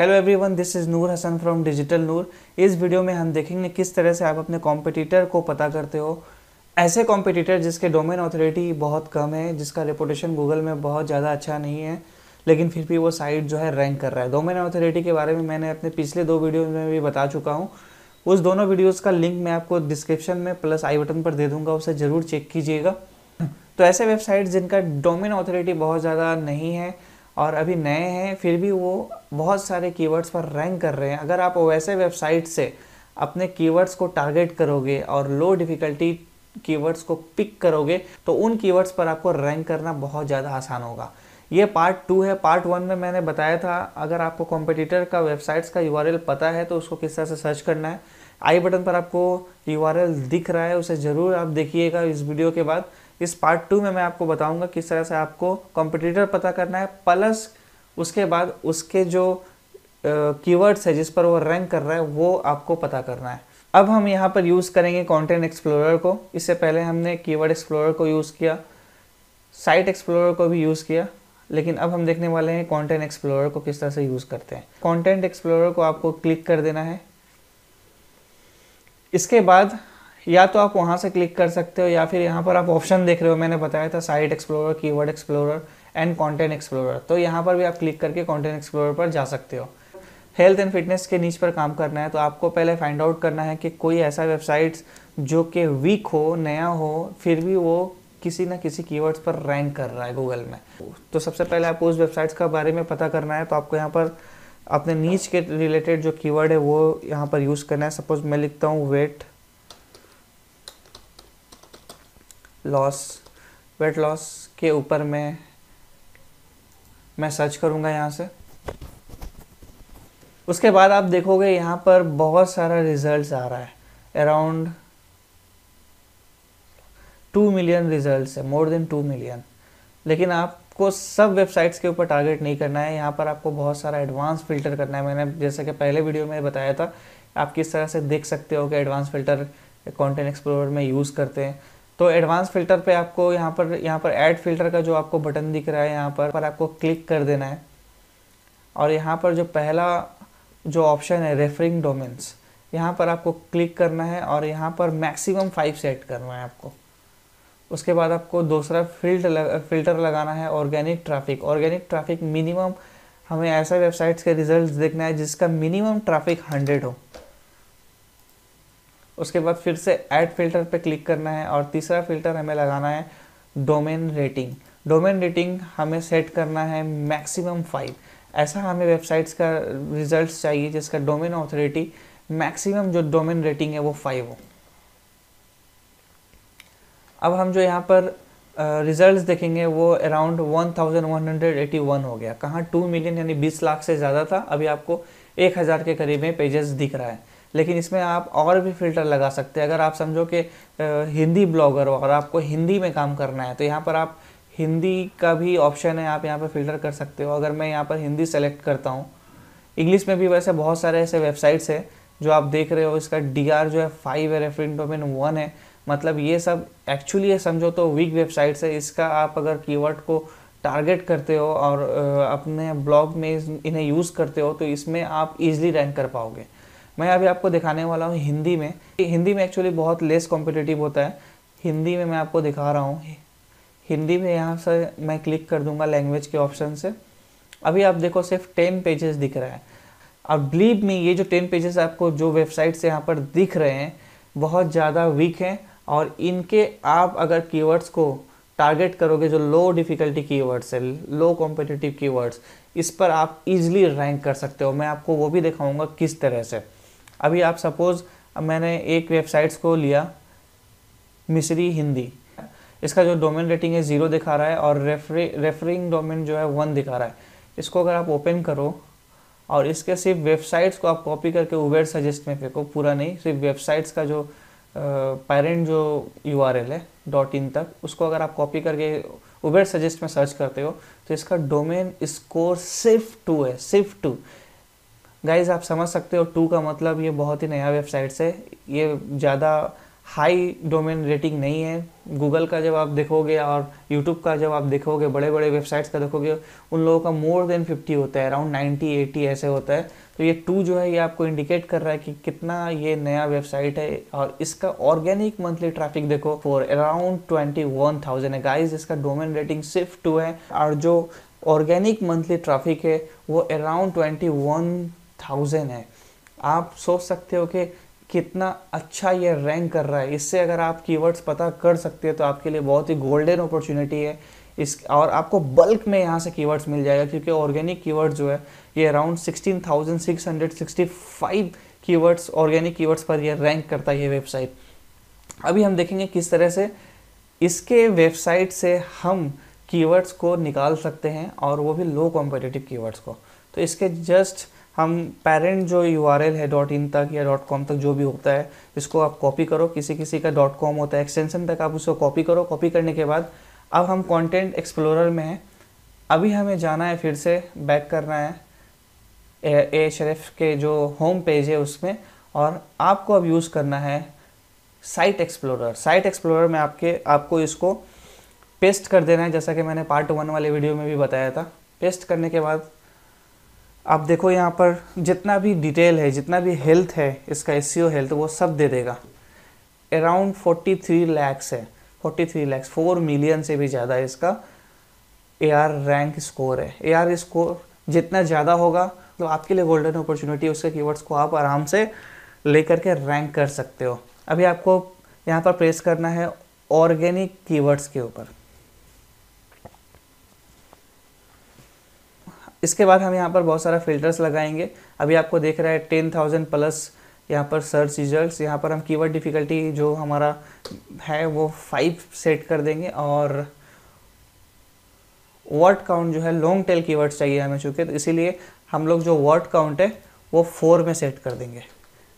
hello everyone this is Noor Hasan from digital Noor इस video में हम देखेंगे किस तरह से आप अपने कॉम्पिटिटर को पता करते हो ऐसे कॉम्पिटिटर जिसके डोमेन ऑथोरिटी बहुत कम है जिसका रेपुटेशन गूगल में बहुत ज़्यादा अच्छा नहीं है लेकिन फिर भी वो साइट जो है रैंक कर रहा है डोमेन ऑथोरिटी के बारे में मैंने अपने पिछले दो वीडियो में भी बता चुका हूँ उस दोनों वीडियोज़ का लिंक मैं आपको डिस्क्रिप्शन में प्लस आई बटन पर दे दूंगा उसे ज़रूर चेक कीजिएगा तो ऐसे वेबसाइट जिनका डोमेन ऑथोरिटी बहुत ज़्यादा नहीं है और अभी नए हैं फिर भी वो बहुत सारे कीवर्ड्स पर रैंक कर रहे हैं अगर आप वैसे वेबसाइट से अपने कीवर्ड्स को टारगेट करोगे और लो डिफ़िकल्टी कीवर्ड्स को पिक करोगे तो उन कीवर्ड्स पर आपको रैंक करना बहुत ज़्यादा आसान होगा ये पार्ट टू है पार्ट वन में मैंने बताया था अगर आपको कॉम्पिटिटर का वेबसाइट्स का यू पता है तो उसको किस तरह से सर्च करना है आई बटन पर आपको यू दिख रहा है उसे ज़रूर आप देखिएगा इस वीडियो के बाद इस पार्ट टू में मैं आपको बताऊंगा किस तरह से आपको कॉम्पिटिटर पता करना है प्लस उसके बाद उसके जो कीवर्ड्स uh, है जिस पर वो रैंक कर रहा है वो आपको पता करना है अब हम यहाँ पर यूज़ करेंगे कंटेंट एक्सप्लोरर को इससे पहले हमने कीवर्ड एक्सप्लोरर को यूज़ किया साइट एक्सप्लोरर को भी यूज़ किया लेकिन अब हम देखने वाले हैं कंटेंट एक्सप्लोरर को किस तरह से यूज़ करते हैं कंटेंट एक्सप्लोरर को आपको क्लिक कर देना है इसके बाद या तो आप वहाँ से क्लिक कर सकते हो या फिर यहाँ पर आप ऑप्शन देख रहे हो मैंने बताया था site explorer keyword explorer and content explorer तो यहाँ पर भी आप क्लिक करके कंटेंट एक्सप्लोरर पर जा सकते हो हेल्थ एंड फिटनेस के नीच पर काम करना है तो आपको पहले फाइंड आउट करना है कि कोई ऐसा वेबसाइट्स जो कि वीक हो नया हो फिर भी वो किसी ना किसी कीवर्ड्स पर रैंक कर रहा है गूगल में तो सबसे पहले आपको उस वेबसाइट्स का बारे में पता करना है तो आपको यहाँ पर अपने नीच के रिलेटेड जो कीवर्ड है वो यहाँ पर यूज़ करना है सपोज मैं लिखता हूँ वेट लॉस वेट लॉस के ऊपर मैं मैं सर्च करूंगा यहाँ से उसके बाद आप देखोगे यहाँ पर बहुत सारा रिजल्ट्स आ रहा है अराउंड टू मिलियन रिजल्ट है मोर देन टू मिलियन लेकिन आपको सब वेबसाइट्स के ऊपर टारगेट नहीं करना है यहाँ पर आपको बहुत सारा एडवांस फिल्टर करना है मैंने जैसे कि पहले वीडियो में बताया था आप किस तरह से देख सकते हो कि एडवांस फिल्टर कंटेंट एक्सप्लोरर में यूज़ करते हैं तो एडवांस फिल्टर पे आपको यहाँ पर यहाँ पर ऐड फिल्टर का जो आपको बटन दिख रहा है यहाँ पर पर आपको क्लिक कर देना है और यहाँ पर जो पहला जो ऑप्शन है रेफरिंग डोमेन्स यहाँ पर आपको क्लिक करना है और यहाँ पर मैक्सिमम फाइव सेट करना है आपको उसके बाद आपको दूसरा फिल्ट लग, फिल्टर लगाना है organic traffic organic traffic minimum हमें ऐसा वेबसाइट्स के रिजल्ट्स देखना है जिसका मिनिमम ट्रैफिक हंड्रेड हो उसके बाद फिर से ऐड फिल्टर पे क्लिक करना है और तीसरा फिल्टर हमें लगाना है डोमेन रेटिंग डोमेन रेटिंग हमें सेट करना है मैक्सिमम फाइव ऐसा हमें वेबसाइट्स का रिजल्ट्स चाहिए जिसका डोमेन ऑथोरिटी मैक्सिमम जो डोमेन रेटिंग है वो फाइव हो अब हम जो यहाँ पर रिजल्ट्स uh, देखेंगे वो अराउंड 1181 हो गया कहाँ 2 मिलियन यानी 20 लाख से ज़्यादा था अभी आपको 1000 के करीब में पेजेस दिख रहा है लेकिन इसमें आप और भी फिल्टर लगा सकते हैं अगर आप समझो कि हिंदी ब्लॉगर हो और आपको हिंदी में काम करना है तो यहाँ पर आप हिंदी का भी ऑप्शन है आप यहाँ पर फिल्टर कर सकते हो अगर मैं यहाँ पर हिंदी सेलेक्ट करता हूँ इंग्लिश में भी वैसे बहुत सारे ऐसे वेबसाइट्स हैं जो आप देख रहे हो इसका डी जो है फाइव है रेफरेंट डोमेन वन है मतलब ये सब एक्चुअली ये समझो तो वीक वेबसाइट्स है इसका आप अगर कीवर्ड को टारगेट करते हो और अपने ब्लॉग में इन्हें यूज़ करते हो तो इसमें आप इजीली रैंक कर पाओगे मैं अभी आपको दिखाने वाला हूँ हिंदी में हिंदी में एक्चुअली बहुत लेस कॉम्पिटिटिव होता है हिंदी में मैं आपको दिखा रहा हूँ हिंदी में यहाँ से मैं क्लिक कर दूंगा लैंग्वेज के ऑप्शन से अभी आप देखो सिर्फ टेन पेजेस दिख रहा है अब बिलीव में ये जो टेन पेजेस आपको जो वेबसाइट से यहाँ पर दिख रहे हैं बहुत ज़्यादा वीक हैं और इनके आप अगर कीवर्ड्स को टारगेट करोगे जो लो डिफ़िकल्टी कीवर्ड्स है लो कॉम्पिटिटिव कीवर्ड्स इस पर आप इजीली रैंक कर सकते हो मैं आपको वो भी दिखाऊंगा किस तरह से अभी आप सपोज़ मैंने एक वेबसाइट्स को लिया मिसरी हिंदी इसका जो डोमेन रेटिंग है ज़ीरो दिखा रहा है और रेफरे रेफरिंग डोमेन जो है वन दिखा रहा है इसको अगर आप ओपन करो और इसके सिर्फ वेबसाइट्स को आप कॉपी करके उबेर सजेस्ट में फेंको पूरा नहीं सिर्फ वेबसाइट्स का जो पेरेंट जो यू है डॉट इन तक उसको अगर आप कॉपी करके उबेर सजेस्ट में सर्च करते हो तो इसका डोमेन स्कोर सिर्फ टू है सिर्फ टू गाइज आप समझ सकते हो टू का मतलब ये बहुत ही नया वेबसाइट है ये ज़्यादा हाई डोमेन रेटिंग नहीं है गूगल का जब आप देखोगे और यूट्यूब का जब आप देखोगे बड़े बड़े वेबसाइट्स का देखोगे उन लोगों का मोर देन फिफ्टी होता है अराउंड नाइन्टी एटी ऐसे होता है तो ये टू जो है ये आपको इंडिकेट कर रहा है कि कितना ये नया वेबसाइट है और इसका ऑर्गेनिक मंथली ट्रैफिक देखो for around twenty one thousand है गाइज इसका डोमेन रेटिंग सिर्फ टू है और जो ऑर्गेनिक मंथली ट्रैफिक है वो अराउंड ट्वेंटी वन थाउजेंड है आप सोच सकते हो कि कितना अच्छा ये रैंक कर रहा है इससे अगर आप कीवर्ड्स पता कर सकते हो तो आपके लिए बहुत ही गोल्डन अपॉर्चुनिटी है इस और आपको बल्क में यहाँ से कीवर्ड्स मिल जाएगा क्योंकि ऑर्गेनिक कीवर्ड्स जो है ये around sixteen thousand six hundred sixty five keywords organic keywords पर ये रैंक करता है ये वेबसाइट अभी हम देखेंगे किस तरह से इसके वेबसाइट से हम कीवर्ड्स को निकाल सकते हैं और वो भी लो कॉम्पिटेटिव कीवर्ड्स को तो इसके जस्ट हम पेरेंट जो यू आर एल है डॉट इन तक या डॉट कॉम तक जो भी होता है इसको आप कॉपी करो किसी किसी का डॉट कॉम होता है एक्सटेंशन तक आप उसको कॉपी करो कॉपी करने के बाद अब हम कंटेंट एक्सप्लोरर में हैं अभी हमें जाना है फिर से बैक करना है ए, शरीफ के जो होम पेज है उसमें और आपको अब यूज़ करना है साइट एक्सप्लोरर साइट एक्सप्लोरर में आपके आपको इसको पेस्ट कर देना है जैसा कि मैंने पार्ट वन वाले वीडियो में भी बताया था पेस्ट करने के बाद आप देखो यहाँ पर जितना भी डिटेल है जितना भी हेल्थ है इसका एस हेल्थ e वो सब दे देगा अराउंड 43 लैक्स है 43 लैक्स फोर मिलियन से भी ज़्यादा इसका ए आर रैंक स्कोर है ए आर स्कोर जितना ज़्यादा होगा तो आपके लिए गोल्डन अपॉर्चुनिटी उसके कीवर्ड्स को आप आराम से लेकर के रैंक कर सकते हो अभी आपको यहाँ पर प्रेस करना है ऑर्गेनिक कीवर्ड्स के ऊपर इसके बाद हम यहाँ पर बहुत सारा फिल्टर्स लगाएंगे अभी आपको देख रहा है टेन थाउजेंड प्लस यहाँ पर सर्च रिजल्ट्स यहाँ पर हम कीवर्ड डिफ़िकल्टी जो हमारा है वो फाइव सेट कर देंगे और वर्ड काउंट जो है लॉन्ग टेल कीवर्ड्स चाहिए हमें चूँकि तो इसीलिए हम लोग जो वर्ड काउंट है वो फोर में सेट कर देंगे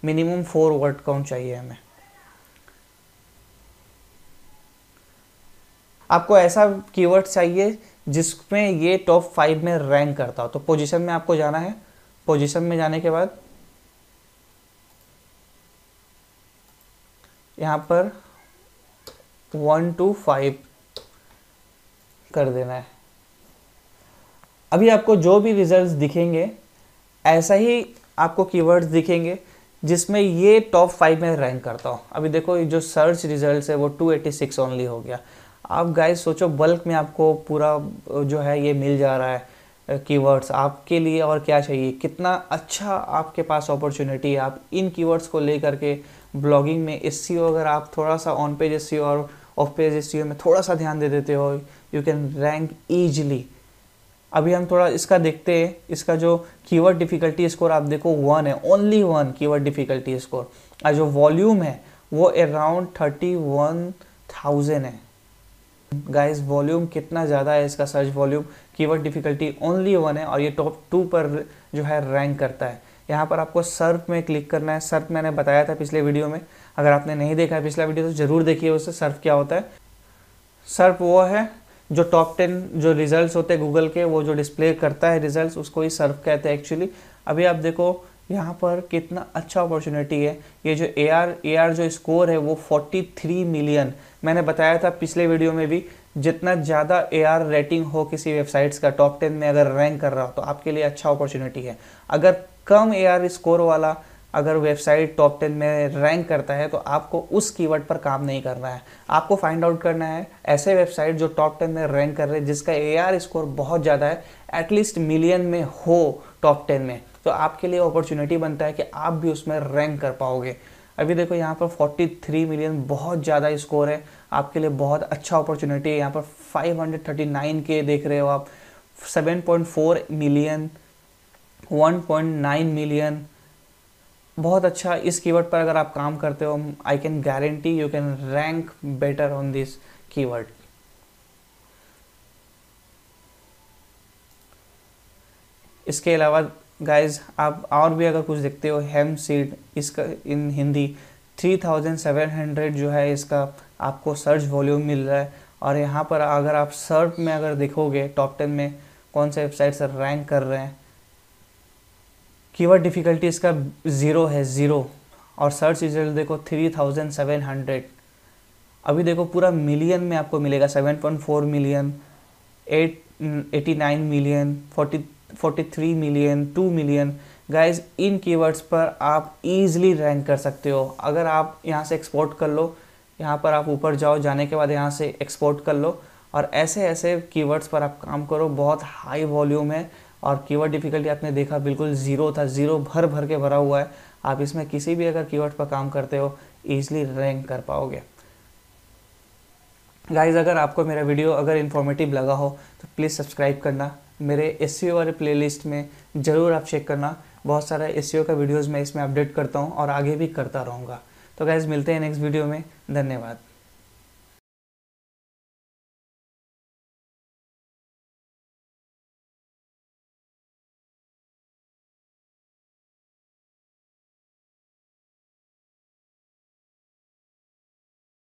मिनिमम फोर वर्ड काउंट चाहिए हमें आपको ऐसा कीवर्ड चाहिए जिसमें ये टॉप फाइव में रैंक करता हो तो पोजीशन में आपको जाना है पोजीशन में जाने के बाद यहाँ पर वन टू फाइव कर देना है अभी आपको जो भी रिजल्ट्स दिखेंगे ऐसा ही आपको कीवर्ड्स दिखेंगे जिसमें ये टॉप फाइव में रैंक करता हूँ अभी देखो जो सर्च रिजल्ट है वो 286 ओनली हो गया आप गाइस सोचो बल्क में आपको पूरा जो है ये मिल जा रहा है कीवर्ड्स आपके लिए और क्या चाहिए कितना अच्छा आपके पास अपॉर्चुनिटी है आप इन कीवर्ड्स को ले करके ब्लॉगिंग में एस e अगर आप थोड़ा सा ऑन पेज एस और ऑफ पेज एस में थोड़ा सा ध्यान दे देते हो यू कैन रैंक ईजिली अभी हम थोड़ा इसका देखते हैं इसका जो कीवर्ड डिफ़िकल्टी स्कोर आप देखो वन है only one keyword difficulty score और जो वॉल्यूम है वो अराउंड थर्टी वन थाउजेंड है गाइस वॉल्यूम कितना ज़्यादा है इसका search volume keyword difficulty only one है और ये टॉप टू पर जो है रैंक करता है यहाँ पर आपको सर्फ में क्लिक करना है सर्फ मैंने बताया था पिछले वीडियो में अगर आपने नहीं देखा है पिछला वीडियो तो ज़रूर देखिए उससे सर्फ क्या होता है सर्फ वो है जो टॉप टेन जो रिजल्ट्स होते हैं गूगल के वो जो डिस्प्ले करता है रिजल्ट्स उसको ही सर्फ कहते हैं एक्चुअली अभी आप देखो यहाँ पर कितना अच्छा अपॉर्चुनिटी है ये जो ए आर ए आर जो स्कोर है वो 43 मिलियन मैंने बताया था पिछले वीडियो में भी जितना ज़्यादा ए आर रेटिंग हो किसी वेबसाइट्स का टॉप टेन में अगर रैंक कर रहा हो तो आपके लिए अच्छा अपॉर्चुनिटी है अगर कम ए आर स्कोर वाला अगर वेबसाइट टॉप टेन में रैंक करता है तो आपको उस कीवर्ड पर काम नहीं करना है आपको फाइंड आउट करना है ऐसे वेबसाइट जो टॉप टेन में रैंक कर रहे हैं जिसका ए आर स्कोर बहुत ज़्यादा है एटलीस्ट मिलियन में हो टॉप टेन में तो आपके लिए अपॉर्चुनिटी बनता है कि आप भी उसमें रैंक कर पाओगे अभी देखो यहाँ पर 43 मिलियन बहुत ज़्यादा स्कोर है आपके लिए बहुत अच्छा अपॉर्चुनिटी है यहाँ पर 539 के देख रहे हो आप 7.4 मिलियन 1.9 मिलियन बहुत अच्छा इस कीवर्ड पर अगर आप काम करते हो I can guarantee you can rank better on this keyword इसके अलावा गाइज आप और भी अगर कुछ देखते हो हेम सीड इसका इन हिंदी 3700 जो है इसका आपको सर्च वॉल्यूम मिल रहा है और यहाँ पर अगर आप सर्च में अगर देखोगे टॉप टेन में कौन से वेबसाइट से रैंक कर रहे हैं कीवर्ड डिफ़िकल्टी इसका ज़ीरो है ज़ीरो और सर्च रिजल्ट देखो 3700 अभी देखो पूरा मिलियन में आपको मिलेगा 7.4 million eight eighty nine million forty 43 million 2 million guys इन कीवर्ड्स पर आप इजीली रैंक कर सकते हो अगर आप यहाँ से एक्सपोर्ट कर लो यहाँ पर आप ऊपर जाओ जाने के बाद यहाँ से एक्सपोर्ट कर लो और ऐसे ऐसे कीवर्ड्स पर आप काम करो बहुत हाई वॉल्यूम है और कीवर्ड डिफ़िकल्टी आपने देखा बिल्कुल ज़ीरो था ज़ीरो भर भर के भरा हुआ है आप इसमें किसी भी अगर कीवर्ड पर काम करते हो ईजिली रैंक कर पाओगे गाइज़ अगर आपको मेरा वीडियो अगर इन्फॉर्मेटिव लगा हो तो प्लीज़ सब्सक्राइब करना मेरे एस e वाले प्ले में ज़रूर आप चेक करना बहुत सारा एस e का वीडियोज़ मैं इसमें अपडेट करता हूँ और आगे भी करता रहूँगा तो गैज़ मिलते हैं नेक्स्ट वीडियो में धन्यवाद